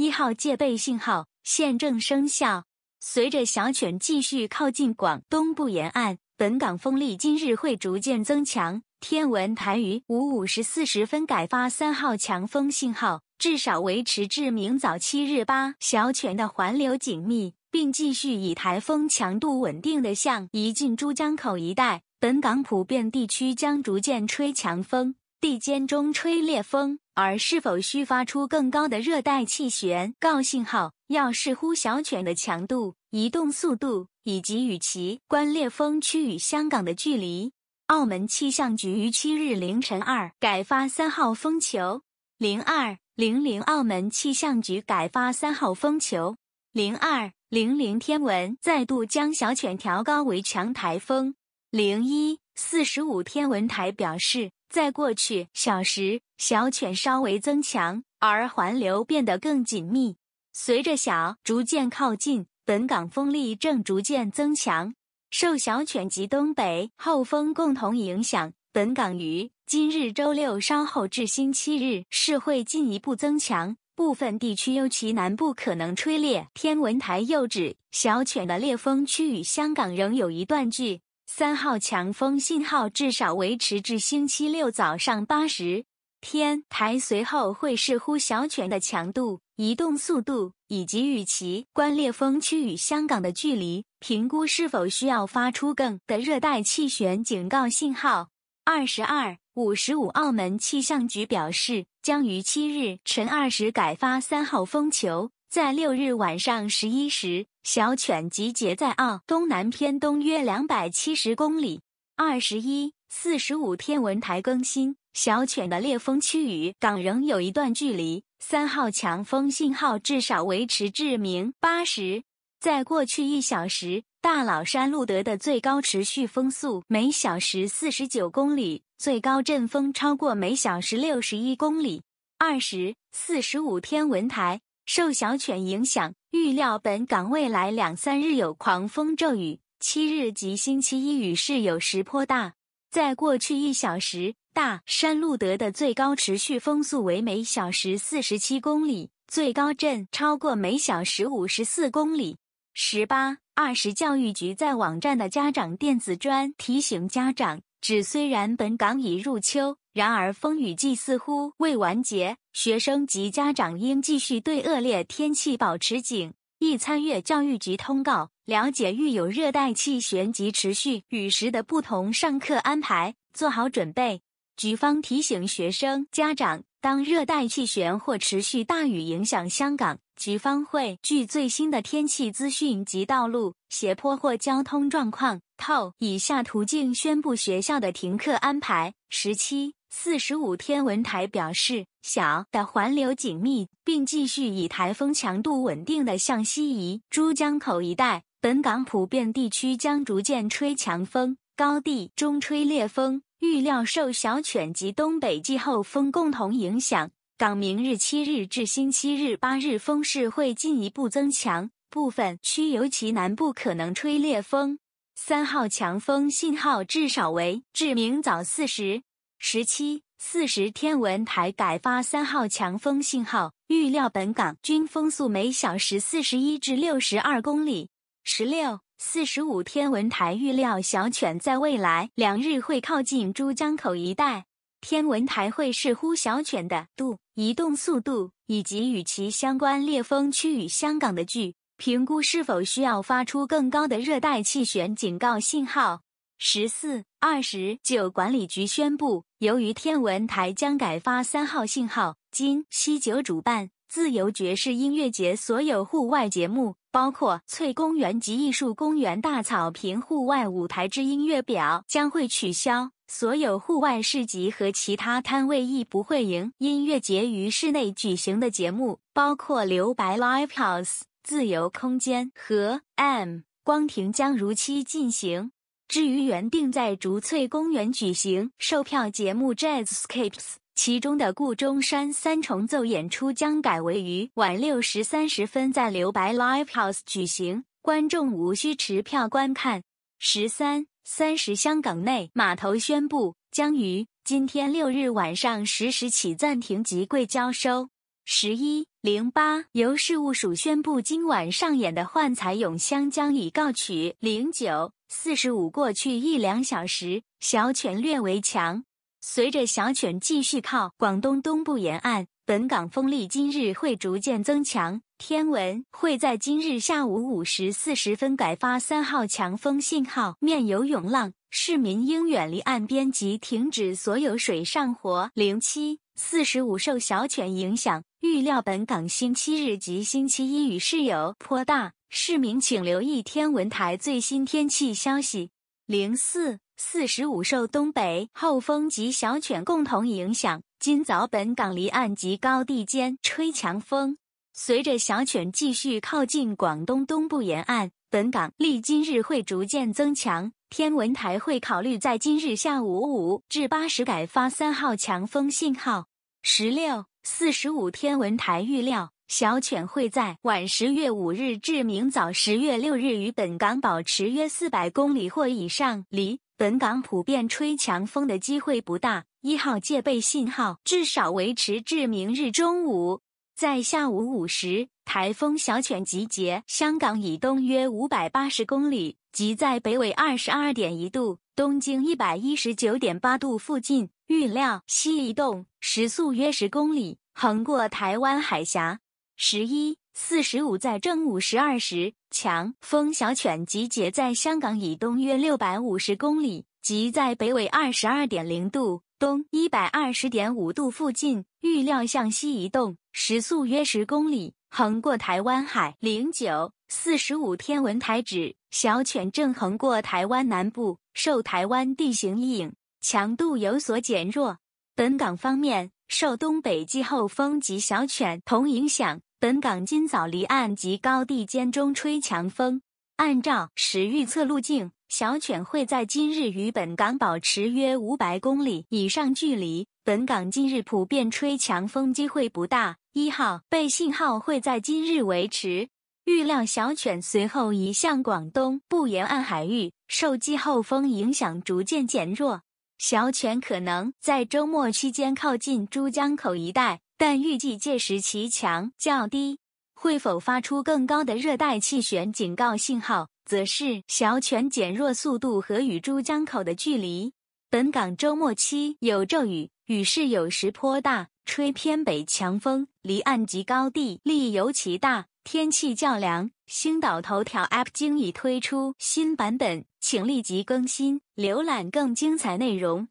一号戒备信号现正生效。随着小犬继续靠近广东部沿岸，本港风力今日会逐渐增强。天文台于五五时四十分改发三号强风信号，至少维持至明早七日八。小犬的环流紧密，并继续以台风强度稳定的向移进珠江口一带，本港普遍地区将逐渐吹强风。地间中吹烈风，而是否需发出更高的热带气旋告信号，要视乎小犬的强度、移动速度以及与其关烈风区与香港的距离。澳门气象局于七日凌晨二改发三号风球零二零零。澳门气象局改发三号风球零二零零。天文再度将小犬调高为强台风零一四十五。天文台表示。在过去小时，小犬稍微增强，而环流变得更紧密。随着小逐渐靠近本港，风力正逐渐增强。受小犬及东北后风共同影响，本港于今日周六稍后至星期日是会进一步增强，部分地区尤其南部可能吹烈。天文台又指，小犬的烈风区与香港仍有一段距。三号强风信号至少维持至星期六早上八时。天台随后会视乎小犬的强度、移动速度以及与其关裂风区与香港的距离，评估是否需要发出更的热带气旋警告信号。二十二五十五，澳门气象局表示，将于七日晨二时改发三号风球，在六日晚上十一时。小犬集结在澳东南偏东约两百七十公里。二十一四十五天文台更新：小犬的烈风区域港仍有一段距离。三号强风信号至少维持至明八十。在过去一小时，大老山路德的最高持续风速每小时四十九公里，最高阵风超过每小时六十一公里。二十四十五天文台受小犬影响。预料本港未来两三日有狂风骤雨，七日及星期一雨势有时颇大。在过去一小时，大山路德的最高持续风速为每小时四十七公里，最高震超过每小时五十四公里。十八二十教育局在网站的家长电子专提醒家长，指虽然本港已入秋。然而，风雨季似乎未完结，学生及家长应继续对恶劣天气保持警意。参阅教育局通告，了解遇有热带气旋及持续雨时的不同上课安排，做好准备。局方提醒学生家长，当热带气旋或持续大雨影响香港。局方会据最新的天气资讯及道路斜坡或交通状况，透以下途径宣布学校的停课安排。十七四十五天文台表示，小的环流紧密，并继续以台风强度稳定的向西移。珠江口一带本港普遍地区将逐渐吹强风，高地中吹烈风，预料受小犬及东北季候风共同影响。港明日七日至星期日八日风势会进一步增强，部分区尤其南部可能吹烈风，三号强风信号至少为至明早四时。十七四十，天文台改发三号强风信号，预料本港均风速每小时四十一至六十二公里。十六四十五天文台预料小犬在未来两日会靠近珠江口一带。天文台会视乎小犬的度、移动速度以及与其相关烈风区与香港的距，评估是否需要发出更高的热带气旋警告信号。十四、二十九管理局宣布，由于天文台将改发三号信号，今西九主办自由爵士音乐节所有户外节目。包括翠公园及艺术公园大草坪户外舞台之音乐表将会取消，所有户外市集和其他摊位亦不会赢。音乐节于室内举行的节目，包括留白 Livehouse、自由空间和 M 光庭将如期进行。至于原定在竹翠公园举行售票节目 Jazzscapes。其中的顾中山三重奏演出将改为于晚六时三十分在留白 Live House 举行，观众无需持票观看。十三三十，香港内码头宣布将于今天六日晚上十时起暂停集柜交收。十一零八，由事务署宣布今晚上演的《幻彩咏香江》已告取。零九四十五，过去一两小时，小犬略为强。随着小犬继续靠广东东部沿岸，本港风力今日会逐渐增强。天文会在今日下午五时四十分改发三号强风信号，面有涌浪，市民应远离岸边及停止所有水上活零七四十五受小犬影响，预料本港星期日及星期一雨势有颇大，市民请留意天文台最新天气消息。零四。四十五受东北后风及小犬共同影响，今早本港离岸及高地间吹强风。随着小犬继续靠近广东东部沿岸，本港力今日会逐渐增强。天文台会考虑在今日下午五至八时改发三号强风信号。十六四十五天文台预料。小犬会在晚十月五日至明早十月六日于本港保持约四百公里或以上，离本港普遍吹强风的机会不大。一号戒备信号至少维持至明日中午。在下午五时，台风小犬集结香港以东约五百八十公里，即在北纬二十二点一度、东经一百一十九点八度附近，预料西移动，时速约十公里，横过台湾海峡。十一四十五在正午十二时，强风小犬集结在香港以东约六百五十公里，即在北纬二十二点零度、东一百二十点五度附近，预料向西移动，时速约十公里，横过台湾海。零九四十五天文台指，小犬正横过台湾南部，受台湾地形阴影强度有所减弱。本港方面受东北季候风及小犬同影响。本港今早离岸及高地间中吹强风。按照时预测路径，小犬会在今日与本港保持约五百公里以上距离。本港今日普遍吹强风机会不大，一号被信号会在今日维持。预料小犬随后移向广东不沿岸海域，受季候风影响逐渐减弱。小犬可能在周末期间靠近珠江口一带。但预计届时其强较低，会否发出更高的热带气旋警告信号，则是小犬减弱速度和与珠江口的距离。本港周末期有骤雨，雨势有时颇大，吹偏北强风，离岸及高地力尤其大，天气较凉。星岛头条 App 经已推出新版本，请立即更新，浏览更精彩内容。